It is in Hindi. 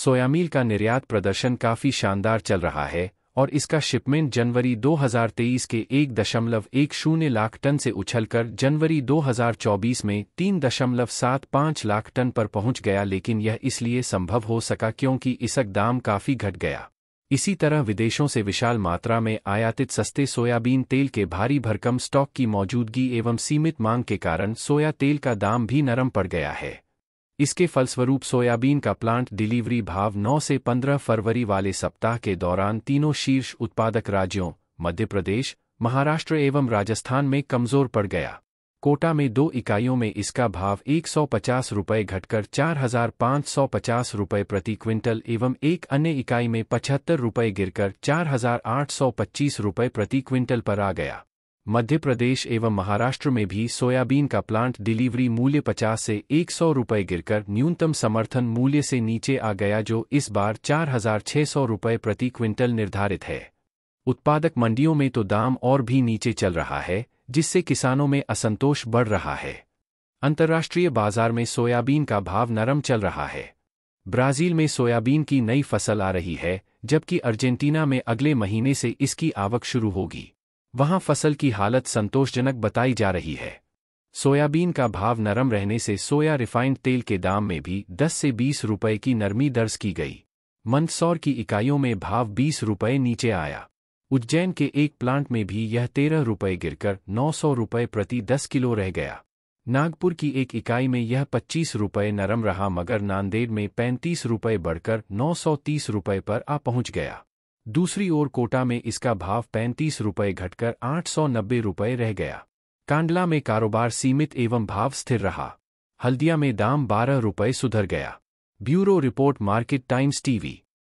सोयामील का निर्यात प्रदर्शन काफी शानदार चल रहा है और इसका शिपमेंट जनवरी 2023 के एक दशमलव एक शून्य लाख टन से उछलकर जनवरी 2024 में तीन दशमलव सात पाँच लाख टन पर पहुंच गया लेकिन यह इसलिए संभव हो सका क्योंकि इसक दाम काफ़ी घट गया इसी तरह विदेशों से विशाल मात्रा में आयातित सस्ते सोयाबीन तेल के भारी भरकम स्टॉक की मौजूदगी एवं सीमित मांग के कारण सोया तेल का दाम भी नरम पड़ गया है इसके फलस्वरूप सोयाबीन का प्लांट डिलीवरी भाव 9 से 15 फरवरी वाले सप्ताह के दौरान तीनों शीर्ष उत्पादक राज्यों मध्य प्रदेश महाराष्ट्र एवं राजस्थान में कमजोर पड़ गया कोटा में दो इकाइयों में इसका भाव एक रुपये घटकर चार रुपये प्रति क्विंटल एवं एक अन्य इकाई में पचहत्तर रुपये गिरकर चार रुपये प्रति क्विंटल पर आ गया मध्य प्रदेश एवं महाराष्ट्र में भी सोयाबीन का प्लांट डिलीवरी मूल्य 50 से 100 रुपये गिरकर न्यूनतम समर्थन मूल्य से नीचे आ गया जो इस बार 4,600 रुपये प्रति क्विंटल निर्धारित है उत्पादक मंडियों में तो दाम और भी नीचे चल रहा है जिससे किसानों में असंतोष बढ़ रहा है अंतर्राष्ट्रीय बाजार में सोयाबीन का भाव नरम चल रहा है ब्राज़ील में सोयाबीन की नई फसल आ रही है जबकि अर्जेंटीना में अगले महीने से इसकी आवक शुरू होगी वहां फसल की हालत संतोषजनक बताई जा रही है सोयाबीन का भाव नरम रहने से सोया रिफाइंड तेल के दाम में भी 10 से 20 रुपए की नरमी दर्ज की गई मंदसौर की इकाइयों में भाव 20 रुपए नीचे आया उज्जैन के एक प्लांट में भी यह तेरह रुपये गिरकर नौ सौ रुपये प्रति दस किलो रह गया नागपुर की एक इकाई में यह पच्चीस रुपये नरम रहा मगर नांदेड़ में पैंतीस रुपये बढ़कर नौ सौ तीस रुपये पर आ पहुंच गया दूसरी ओर कोटा में इसका भाव पैंतीस रुपये घटकर आठ सौ नब्बे रुपये रह गया कांडला में कारोबार सीमित एवं भाव स्थिर रहा हल्दिया में दाम बारह रुपये सुधर गया bureau report market times TV